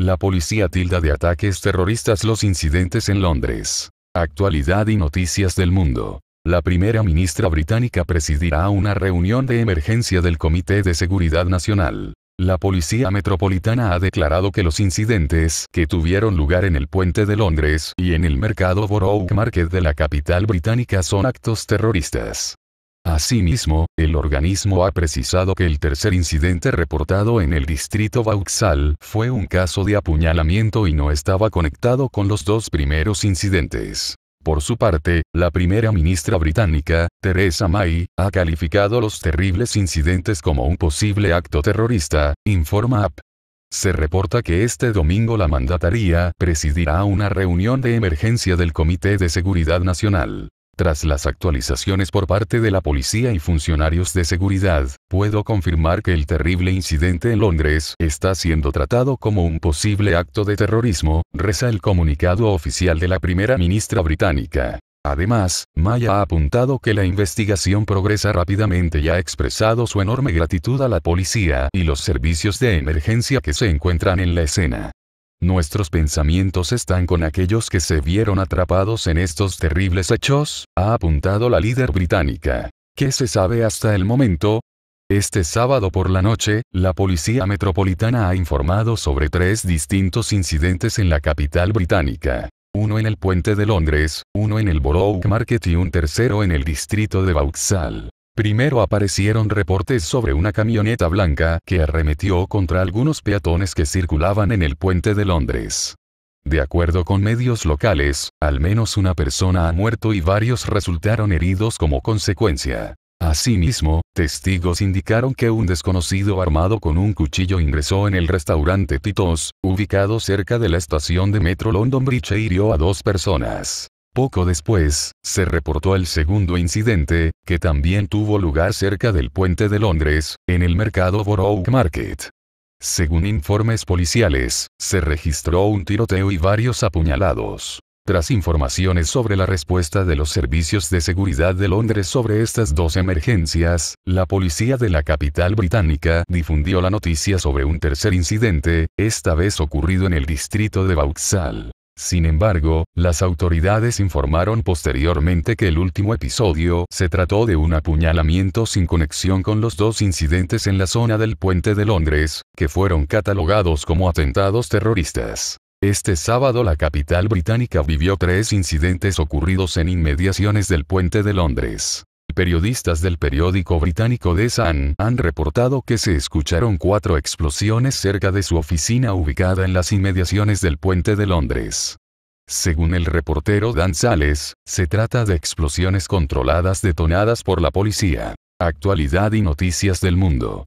La policía tilda de ataques terroristas los incidentes en Londres. Actualidad y noticias del mundo. La primera ministra británica presidirá una reunión de emergencia del Comité de Seguridad Nacional. La Policía Metropolitana ha declarado que los incidentes que tuvieron lugar en el puente de Londres y en el mercado Borough Market de la capital británica son actos terroristas. Asimismo, el organismo ha precisado que el tercer incidente reportado en el distrito Vauxhall fue un caso de apuñalamiento y no estaba conectado con los dos primeros incidentes. Por su parte, la primera ministra británica, Theresa May, ha calificado los terribles incidentes como un posible acto terrorista, informa AP. Se reporta que este domingo la mandataria presidirá una reunión de emergencia del Comité de Seguridad Nacional. Tras las actualizaciones por parte de la policía y funcionarios de seguridad, puedo confirmar que el terrible incidente en Londres está siendo tratado como un posible acto de terrorismo, reza el comunicado oficial de la primera ministra británica. Además, Maya ha apuntado que la investigación progresa rápidamente y ha expresado su enorme gratitud a la policía y los servicios de emergencia que se encuentran en la escena. Nuestros pensamientos están con aquellos que se vieron atrapados en estos terribles hechos, ha apuntado la líder británica. ¿Qué se sabe hasta el momento? Este sábado por la noche, la Policía Metropolitana ha informado sobre tres distintos incidentes en la capital británica. Uno en el puente de Londres, uno en el Borough Market y un tercero en el distrito de Vauxhall. Primero aparecieron reportes sobre una camioneta blanca que arremetió contra algunos peatones que circulaban en el puente de Londres. De acuerdo con medios locales, al menos una persona ha muerto y varios resultaron heridos como consecuencia. Asimismo, testigos indicaron que un desconocido armado con un cuchillo ingresó en el restaurante Titos, ubicado cerca de la estación de metro London Bridge e hirió a dos personas. Poco después, se reportó el segundo incidente, que también tuvo lugar cerca del puente de Londres, en el mercado Borough Market. Según informes policiales, se registró un tiroteo y varios apuñalados. Tras informaciones sobre la respuesta de los servicios de seguridad de Londres sobre estas dos emergencias, la policía de la capital británica difundió la noticia sobre un tercer incidente, esta vez ocurrido en el distrito de Vauxhall. Sin embargo, las autoridades informaron posteriormente que el último episodio se trató de un apuñalamiento sin conexión con los dos incidentes en la zona del puente de Londres, que fueron catalogados como atentados terroristas. Este sábado la capital británica vivió tres incidentes ocurridos en inmediaciones del puente de Londres. Periodistas del periódico británico The Sun han reportado que se escucharon cuatro explosiones cerca de su oficina ubicada en las inmediaciones del puente de Londres. Según el reportero Dan Sales, se trata de explosiones controladas detonadas por la policía. Actualidad y noticias del mundo.